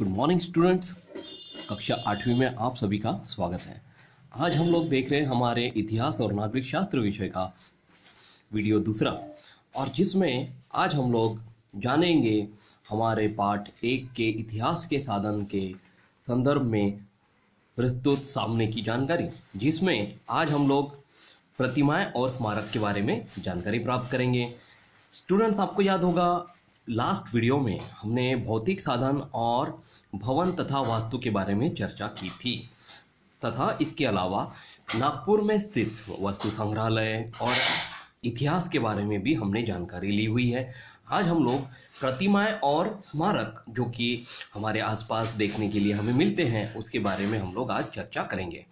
good morning students कक्षा आठवीं में आप सभी का स्वागत है आज हम लोग देख रहे हैं हमारे इतिहास और नागरिक शास्त्र विषय का वीडियो दूसरा और जिसमें आज हम लोग जानेंगे हमारे पाठ एक के इतिहास के साधन के संदर्भ में प्रस्तुत सामने की जानकारी जिसमें आज हम लोग प्रतिमाएं और स्मारक के बारे में जानकारी प्राप्त करेंगे स्टूडेंट्स आपको याद होगा लास्ट वीडियो में हमने भौतिक साधन और भवन तथा वास्तु के बारे में चर्चा की थी तथा इसके अलावा नागपुर में स्थित वस्तु संग्रहालय और इतिहास के बारे में भी हमने जानकारी ली हुई है आज हम लोग प्रतिमाएं और स्मारक जो कि हमारे आसपास देखने के लिए हमें मिलते हैं उसके बारे में हम लोग आज चर्चा करेंगे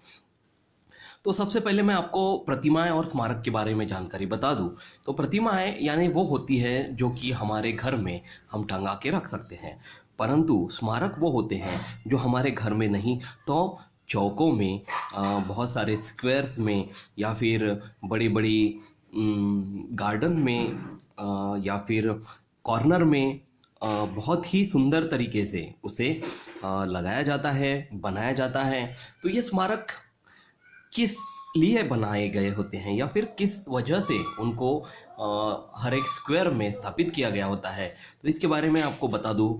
तो सबसे पहले मैं आपको प्रतिमाएं और स्मारक के बारे में जानकारी बता दूं तो प्रतिमाएं यानी वो होती है जो कि हमारे घर में हम टंगा के रख सकते हैं परंतु स्मारक वो होते हैं जो हमारे घर में नहीं तो चौकों में बहुत सारे स्क्वेयर्स में या फिर बड़ी बड़ी गार्डन में या फिर कॉर्नर में बहुत ही सुंदर तरीके से उसे लगाया जाता है बनाया जाता है तो ये स्मारक किस लिए बनाए गए होते हैं या फिर किस वजह से उनको आ, हर एक स्क्वायर में स्थापित किया गया होता है तो इसके बारे में आपको बता दूँ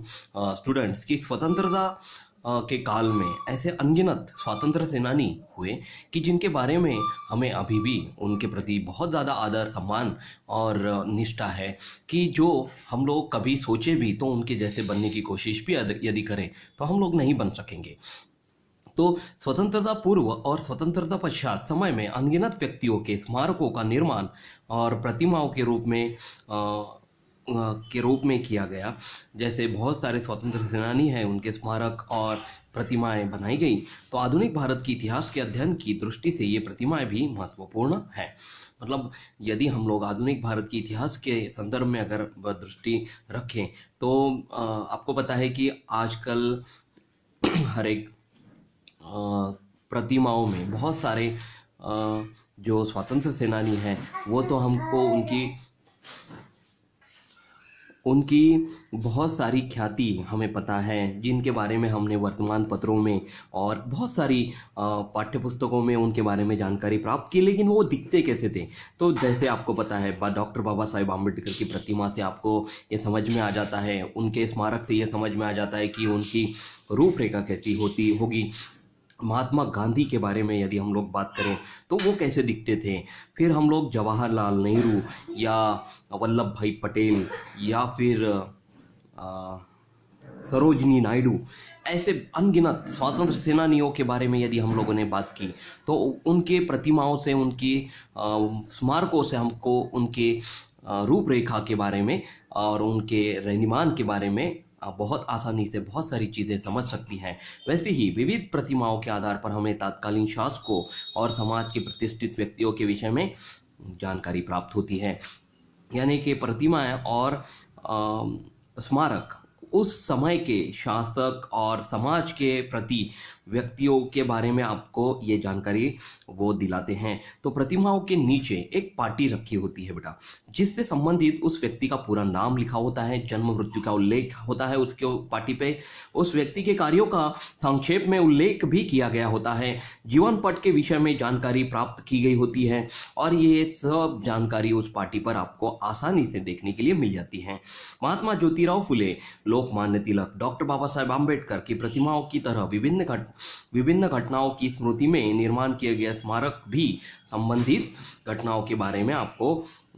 स्टूडेंट्स की स्वतंत्रता के काल में ऐसे अनगिनत स्वतंत्र सेनानी हुए कि जिनके बारे में हमें अभी भी उनके प्रति बहुत ज़्यादा आदर सम्मान और निष्ठा है कि जो हम लोग कभी सोचे भी तो उनके जैसे बनने की कोशिश भी यदि करें तो हम लोग नहीं बन सकेंगे तो स्वतंत्रता पूर्व और स्वतंत्रता पश्चात समय में अनगिनत व्यक्तियों के स्मारकों का निर्माण और प्रतिमाओं के रूप में आ, के रूप में किया गया जैसे बहुत सारे स्वतंत्र सेनानी हैं उनके स्मारक और प्रतिमाएं बनाई गई तो आधुनिक भारत की इतिहास के अध्ययन की दृष्टि से ये प्रतिमाएं भी महत्वपूर्ण हैं मतलब यदि हम लोग आधुनिक भारत की इतिहास के संदर्भ में अगर दृष्टि रखें तो आपको पता है कि आजकल हर एक प्रतिमाओं में बहुत सारे जो स्वतंत्र सेनानी हैं वो तो हमको उनकी उनकी बहुत सारी ख्याति हमें पता है जिनके बारे में हमने वर्तमान पत्रों में और बहुत सारी पाठ्य पुस्तकों में उनके बारे में जानकारी प्राप्त की लेकिन वो दिखते कैसे थे तो जैसे आपको पता है डॉक्टर बाबा साहेब आम्बेडकर की प्रतिमा से आपको ये समझ में आ जाता है उनके स्मारक से ये समझ में आ जाता है कि उनकी रूपरेखा कैसी होती होगी महात्मा गांधी के बारे में यदि हम लोग बात करें तो वो कैसे दिखते थे फिर हम लोग जवाहरलाल नेहरू या वल्लभ भाई पटेल या फिर आ, सरोजनी नायडू ऐसे अनगिनत स्वतंत्र सेनानियों के बारे में यदि हम लोगों ने बात की तो उनके प्रतिमाओं से उनकी स्मारकों से हमको उनके रूपरेखा के बारे में और उनके रहनिमान के बारे में आप बहुत आसानी से बहुत सारी चीज़ें समझ सकती हैं वैसे ही विविध प्रतिमाओं के आधार पर हमें तात्कालीन शासकों और समाज के प्रतिष्ठित व्यक्तियों के विषय में जानकारी प्राप्त होती है यानी कि प्रतिमाएँ और स्मारक उस समय के शासक और समाज के प्रति व्यक्तियों के बारे में आपको ये जानकारी वो दिलाते हैं तो प्रतिमाओं के नीचे एक पार्टी रखी होती है बेटा जिससे संबंधित उस व्यक्ति का पूरा नाम लिखा होता है जन्म मृत्यु का उल्लेख होता है उसके पार्टी पे उस व्यक्ति के कार्यों का संक्षेप में उल्लेख भी किया गया होता है जीवन पट के विषय में जानकारी प्राप्त की गई होती है और ये सब जानकारी उस पार्टी पर आपको आसानी से देखने के लिए मिल जाती है महात्मा ज्योतिराव फुले लोकमान्य तिलक डॉक्टर बाबा साहेब आम्बेडकर की प्रतिमाओं की तरह विभिन्न विभिन्न घटनाओं की स्मृति में निर्माण किया गया स्मारक भी संबंधित घटनाओं के बारे में आपको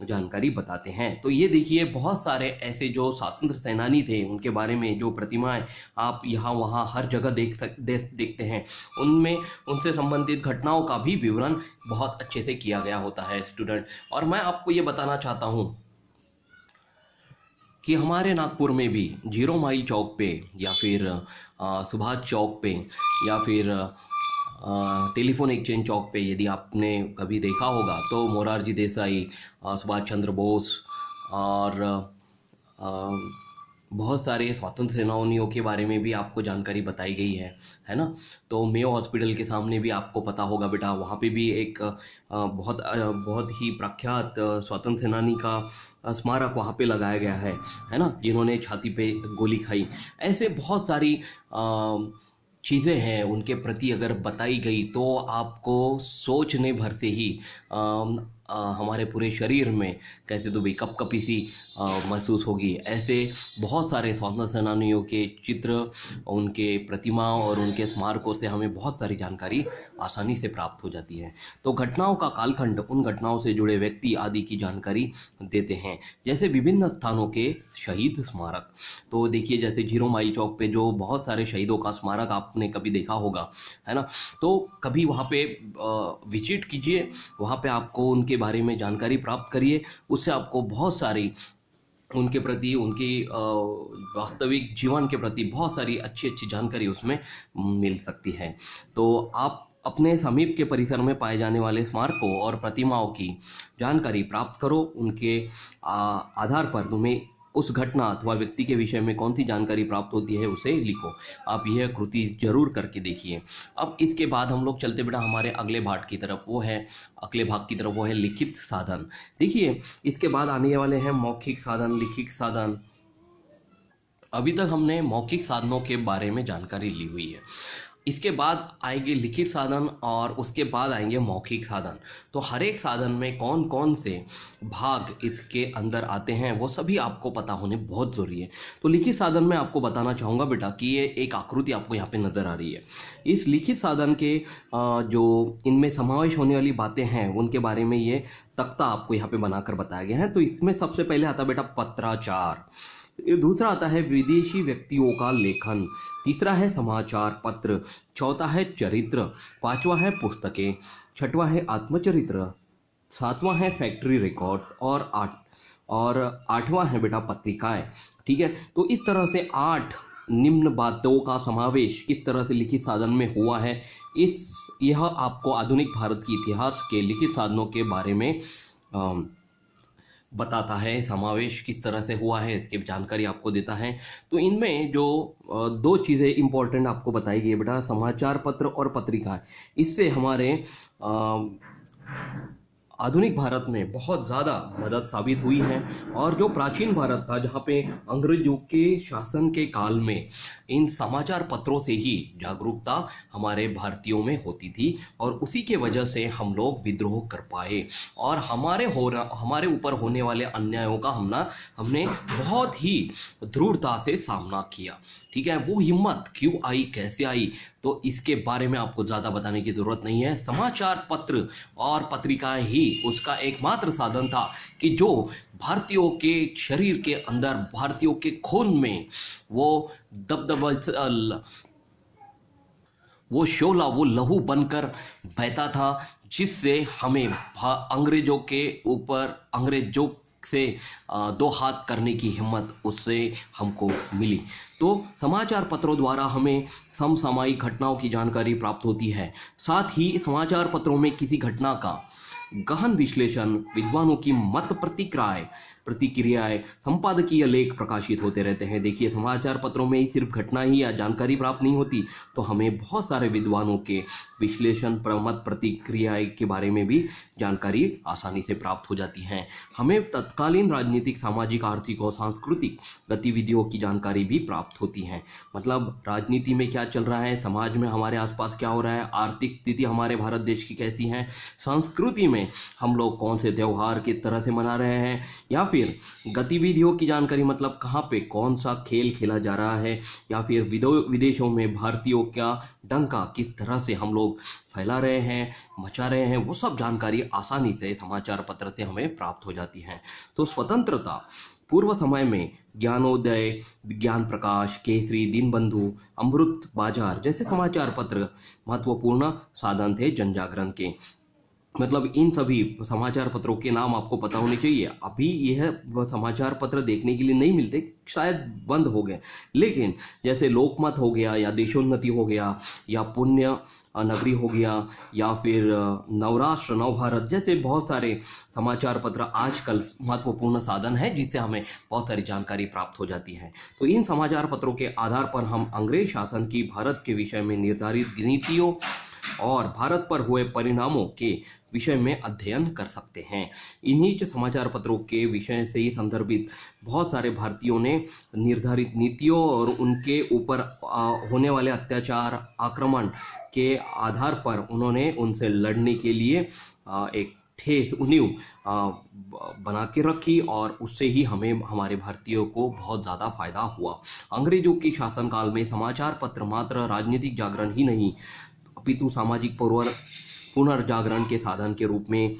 जानकारी बताते हैं तो ये देखिए बहुत सारे ऐसे जो स्वतंत्र सेनानी थे उनके बारे में जो प्रतिमाएं आप यहाँ वहाँ हर जगह देख सक दे, देखते हैं उनमें उनसे संबंधित घटनाओं का भी विवरण बहुत अच्छे से किया गया होता है स्टूडेंट और मैं आपको ये बताना चाहता हूँ कि हमारे नागपुर में भी जीरो माई चौक पे या फिर सुभाष चौक पे या फिर टेलीफोन एक्सचेंज चौक पे यदि आपने कभी देखा होगा तो मोरारजी देसाई सुभाष चंद्र बोस और आ, बहुत सारे स्वतंत्र सेनानियों के बारे में भी आपको जानकारी बताई गई है है ना तो मेयो हॉस्पिटल के सामने भी आपको पता होगा बेटा वहाँ पे भी एक बहुत बहुत ही प्रख्यात स्वतंत्र सेनानी का स्मारक वहाँ पे लगाया गया है है ना जिन्होंने छाती पे गोली खाई ऐसे बहुत सारी चीज़ें हैं उनके प्रति अगर बताई गई तो आपको सोचने भर से ही आ, हमारे पूरे शरीर में कैसे तो भाई कप कपी सी महसूस होगी ऐसे बहुत सारे स्वतंत्र सेनानियों के चित्र उनके प्रतिमा और उनके स्मारकों से हमें बहुत सारी जानकारी आसानी से प्राप्त हो जाती है तो घटनाओं का कालखंड उन घटनाओं से जुड़े व्यक्ति आदि की जानकारी देते हैं जैसे विभिन्न स्थानों के शहीद स्मारक तो देखिए जैसे जीरो माई चौक पर जो बहुत सारे शहीदों का स्मारक आपने कभी देखा होगा है ना तो कभी वहाँ पे विजिट कीजिए वहाँ पर आपको उनके बारे में जानकारी प्राप्त करिए उससे आपको बहुत सारी उनके प्रति उनकी वास्तविक जीवन के प्रति बहुत सारी अच्छी अच्छी जानकारी उसमें मिल सकती है तो आप अपने समीप के परिसर में पाए जाने वाले स्मारकों और प्रतिमाओं की जानकारी प्राप्त करो उनके आधार पर तुम्हें उस घटना अथवा व्यक्ति के विषय में कौन सी जानकारी प्राप्त होती है उसे लिखो आप यह कृति जरूर करके देखिए अब इसके बाद हम लोग चलते बेटा हमारे अगले भाग की तरफ वो है अगले भाग की तरफ वो है लिखित साधन देखिए इसके बाद आने वाले हैं मौखिक साधन लिखित साधन अभी तक हमने मौखिक साधनों के बारे में जानकारी ली हुई है इसके बाद आएगी लिखित साधन और उसके बाद आएंगे मौखिक साधन तो हर एक साधन में कौन कौन से भाग इसके अंदर आते हैं वो सभी आपको पता होने बहुत ज़रूरी है तो लिखित साधन में आपको बताना चाहूँगा बेटा कि ये एक आकृति आपको यहाँ पे नज़र आ रही है इस लिखित साधन के जो इनमें समावेश होने वाली बातें हैं उनके बारे में ये तख्ता आपको यहाँ पे बनाकर बताया गया है तो इसमें सबसे पहले आता बेटा पत्राचार दूसरा आता है विदेशी व्यक्तियों का लेखन तीसरा है समाचार पत्र चौथा है चरित्र पांचवा है पुस्तकें छठवा है आत्मचरित्र सातवां है फैक्ट्री रिकॉर्ड और आठ और आठवां है बेटा पत्रिकाएं ठीक है तो इस तरह से आठ निम्न बातों का समावेश किस तरह से लिखित साधन में हुआ है इस यह आपको आधुनिक भारत के इतिहास के लिखित साधनों के बारे में आ, बताता है समावेश किस तरह से हुआ है इसकी जानकारी आपको देता है तो इनमें जो दो चीज़ें इम्पोर्टेंट आपको बताई गई बेटा समाचार पत्र और पत्रिका इससे हमारे आ, आधुनिक भारत में बहुत ज़्यादा मदद साबित हुई है और जो प्राचीन भारत था जहाँ पे अंग्रेजों के शासन के काल में इन समाचार पत्रों से ही जागरूकता हमारे भारतीयों में होती थी और उसी के वजह से हम लोग विद्रोह कर पाए और हमारे हो रहा हमारे ऊपर होने वाले अन्यायों का हमना हमने बहुत ही दृढ़ता से सामना किया ठीक है वो हिम्मत क्यों आई कैसे आई तो इसके बारे में आपको ज़्यादा बताने की ज़रूरत नहीं है समाचार पत्र और पत्रिकाएं ही उसका एकमात्र साधन था कि जो भारतीयों के शरीर के अंदर भारतीयों के खून में वो दबदब वो शोला वो लहू बनकर बहता था जिससे हमें अंग्रेजों के ऊपर अंग्रेजों से दो हाथ करने की हिम्मत उससे हमको मिली तो समाचार पत्रों द्वारा हमें समसामयिक घटनाओं की जानकारी प्राप्त होती है साथ ही समाचार पत्रों में किसी घटना का गहन विश्लेषण विद्वानों की मत प्रतिक्राय प्रतिक्रियाएं संपादकीय लेख प्रकाशित होते रहते हैं देखिए समाचार पत्रों में ही सिर्फ घटना ही या जानकारी प्राप्त नहीं होती तो हमें बहुत सारे विद्वानों के विश्लेषण मत प्रतिक्रियाएं के बारे में भी जानकारी आसानी से प्राप्त हो जाती है हमें तत्कालीन राजनीतिक सामाजिक आर्थिक और सांस्कृतिक गतिविधियों की जानकारी भी प्राप्त होती है मतलब राजनीति में क्या चल रहा है समाज में हमारे आसपास क्या हो रहा है आर्थिक स्थिति हमारे भारत देश की कैसी है संस्कृति में में हम लोग कौन से त्यौहार किस तरह से मना रहे हैं या फिर गतिविधियों की जानकारी मतलब कहाँ पे कौन सा खेल खेला जा रहा है या फिर विदेशों में भारतीयों का डंका किस तरह से हम लोग फैला रहे हैं मचा रहे हैं वो सब जानकारी आसानी से समाचार पत्र से हमें प्राप्त हो जाती है तो स्वतंत्रता पूर्व समय में ज्ञानोदय ज्ञान प्रकाश केसरी दीनबंधु अमृत बाजार जैसे समाचार पत्र महत्वपूर्ण साधन थे जनजागरण के मतलब इन सभी समाचार पत्रों के नाम आपको पता होने चाहिए अभी यह समाचार पत्र देखने के लिए नहीं मिलते शायद बंद हो गए लेकिन जैसे लोकमत हो गया या देशोन्नति हो गया या पुण्य नगरी हो गया या फिर नवराष्ट्र नवभारत जैसे बहुत सारे समाचार पत्र आजकल महत्वपूर्ण साधन है जिससे हमें बहुत सारी जानकारी प्राप्त हो जाती है तो इन समाचार पत्रों के आधार पर हम अंग्रेज शासन की भारत के विषय में निर्धारित नीतियों और भारत पर हुए परिणामों के विषय में अध्ययन कर सकते हैं इन्हीं जो समाचार पत्रों के विषय से ही संदर्भित बहुत सारे भारतीयों ने निर्धारित नीतियों और उनके ऊपर होने वाले अत्याचार आक्रमण के आधार पर उन्होंने उनसे लड़ने के लिए एक ठेस उन्हीं बना के रखी और उससे ही हमें हमारे भारतीयों को बहुत ज़्यादा फायदा हुआ अंग्रेजों के शासनकाल में समाचार पत्र मात्र राजनीतिक जागरण ही नहीं अपितु सामाजिक पुनर् पुनर्जागरण के साधन के रूप में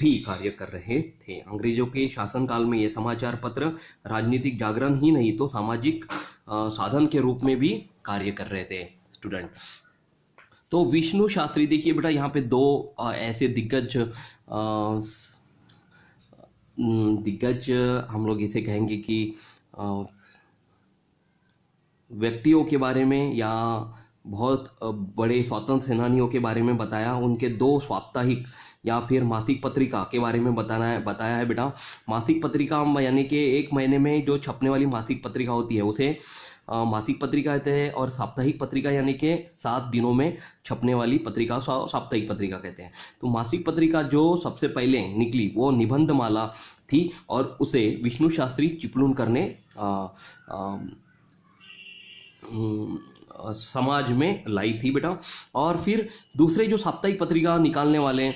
भी कार्य कर रहे थे अंग्रेजों के शासनकाल में ये समाचार पत्र राजनीतिक जागरण ही नहीं तो सामाजिक साधन के रूप में भी कार्य कर रहे थे स्टूडेंट तो विष्णु शास्त्री देखिए बेटा यहाँ पे दो ऐसे दिग्गज दिग्गज हम लोग इसे कहेंगे कि व्यक्तियों के बारे में या बहुत बड़े स्वतंत्र सेनानियों के बारे में बताया उनके दो साप्ताहिक या फिर मासिक पत्रिका के बारे में बताना है बताया है बेटा मासिक पत्रिका यानी कि एक महीने में जो छपने वाली मासिक पत्रिका होती है उसे मासिक पत्रिका कहते हैं और साप्ताहिक पत्रिका यानी कि सात दिनों में छपने वाली पत्रिका साप्ताहिक पत्रिका कहते हैं तो मासिक पत्रिका जो सबसे पहले निकली वो निबंधमाला थी और उसे विष्णु शास्त्री चिपलूनकर ने समाज में लाई थी बेटा और फिर दूसरे जो साप्ताहिक पत्रिका निकालने वाले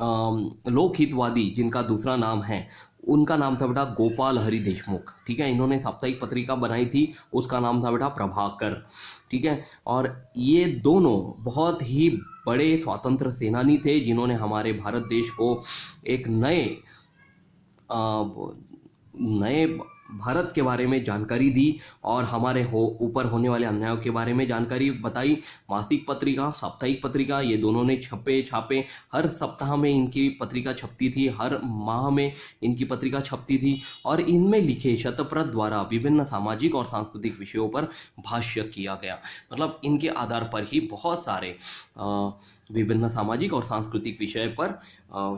लोकहितवादी जिनका दूसरा नाम है उनका नाम था बेटा गोपाल हरि देशमुख ठीक है इन्होंने साप्ताहिक पत्रिका बनाई थी उसका नाम था बेटा प्रभाकर ठीक है और ये दोनों बहुत ही बड़े स्वतंत्र सेनानी थे जिन्होंने हमारे भारत देश को एक नए आ, नए भारत के बारे में जानकारी दी और हमारे हो ऊपर होने वाले अन्यायों के बारे में जानकारी बताई मासिक पत्रिका साप्ताहिक पत्रिका ये दोनों ने छपे छापे हर सप्ताह में इनकी पत्रिका छपती थी हर माह में इनकी पत्रिका छपती थी और इनमें लिखे शतप्रत द्वारा विभिन्न सामाजिक और सांस्कृतिक विषयों पर भाष्य किया गया मतलब इनके आधार पर ही बहुत सारे विभिन्न सामाजिक और सांस्कृतिक विषय पर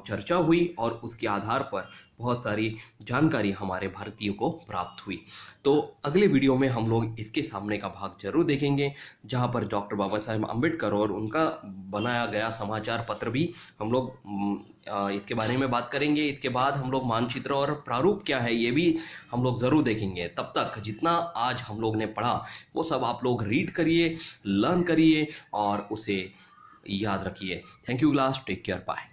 चर्चा हुई और उसके आधार पर बहुत सारी जानकारी हमारे भारतीयों को प्राप्त हुई तो अगले वीडियो में हम लोग इसके सामने का भाग जरूर देखेंगे जहाँ पर डॉक्टर बाबा साहेब अम्बेडकर और उनका बनाया गया समाचार पत्र भी हम लोग इसके बारे में बात करेंगे इसके बाद हम लोग मानचित्र और प्रारूप क्या है ये भी हम लोग ज़रूर देखेंगे तब तक जितना आज हम लोग ने पढ़ा वो सब आप लोग रीड करिए लर्न करिए और उसे याद रखिए thank you glass take care bye